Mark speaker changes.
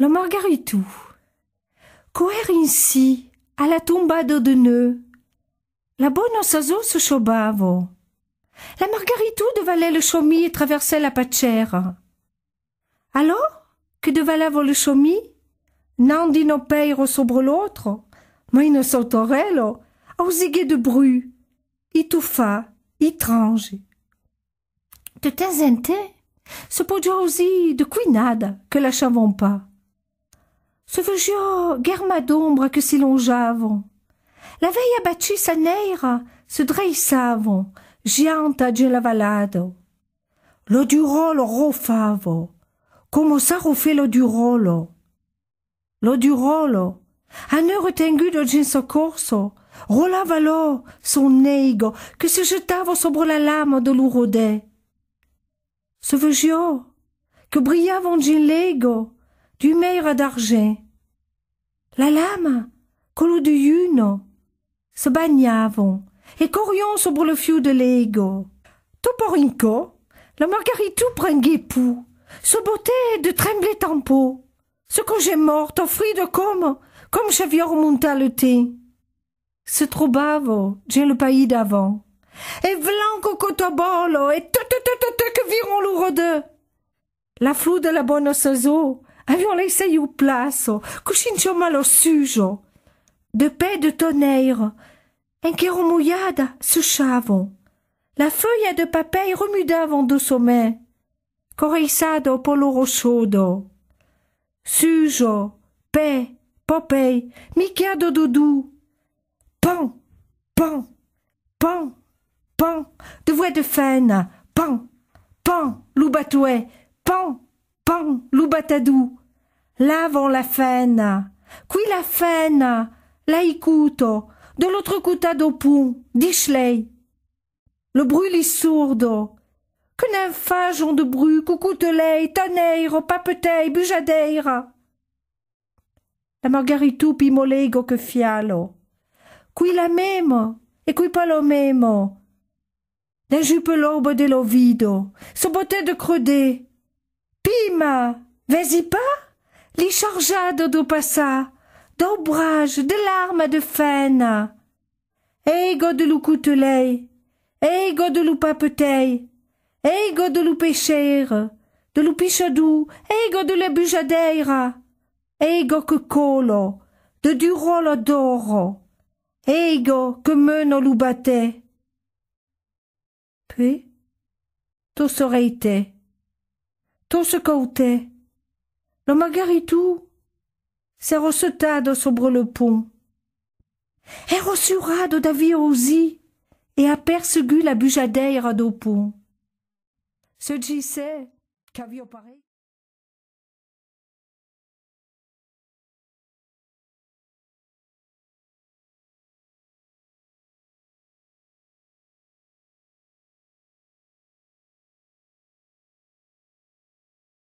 Speaker 1: La margaritou. à la tomba de nœud. La bonne sazo se chobavo. La margaritou devalait le chomi et traversait la pachère. Alors, que devalavo le chomi? Nandino no peiro sobre l'autre, mais no sautorello, ausigué de bru, étouffa étrange. De temps en temps, se de quinade que la pas. Ce vugio guerma d'ombre, que si La veille abattue, sa neira, se Dressavon gianta à la valado. Lo durolo rofavo, como sa rofe lo durolo. Lo durolo, a ne retengudo de soccorso, rolava lo son neigo que se jetava sobre la lame de l'ourodé. Se fugio, que brillavant gin lego, du meira d'argent. La lama, quello di uno, se bagnavon et courions sopra le fiume de l'ego. Toporinco, la margaritou prende pou, se bottait de trembler tempo. Ce que j'ai mort offrit de comme, comme j'avais monta le thé. Se trovavo, j'ai le pays d'avant. Et vlan cocotobolo, et te te te te que viron de. La flou de la bonne Avion place u sur mal malo sujo, de paix e de tonnerre, romuiada su chavon La feuille de papel remudavam de sommet, correissado polo rochodo. Sujo, paix, popei, micado doudou. Pan, pan, pan, pan, de voix de faine, pan, pan, batouet pan, pan, loubatadou. L'avant la fena. Qui la fena? La De l'autre côté do pont, Le bruit sourdo. Que ont de bruit, coucoutelei, taneiro, papetei, bujadeira. La margaritou pimolego que fialo. Qui la memo, et qui pas lo memo. La jupe l'aube de l'ovido, Sobote beauté de creuder. Pima, vas-y pas? L'y chargea do passa, d'ombrage, de larmes de faine. Ego de loup ego de lou ego de loup de lou ego de la bujadeira, ego que colo, de durolo d'oro, ego que meno loup battait. Puis, tout se Lo margaritu se dans sobre le pont. reçura de David Ozi, et apercegut la bujadeira do pont. Se